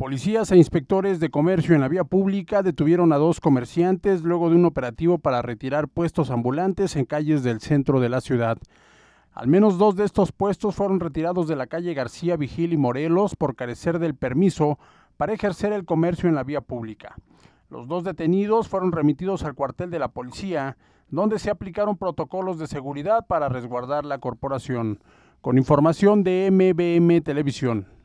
Policías e inspectores de comercio en la vía pública detuvieron a dos comerciantes luego de un operativo para retirar puestos ambulantes en calles del centro de la ciudad. Al menos dos de estos puestos fueron retirados de la calle García Vigil y Morelos por carecer del permiso para ejercer el comercio en la vía pública. Los dos detenidos fueron remitidos al cuartel de la policía, donde se aplicaron protocolos de seguridad para resguardar la corporación. Con información de MBM Televisión.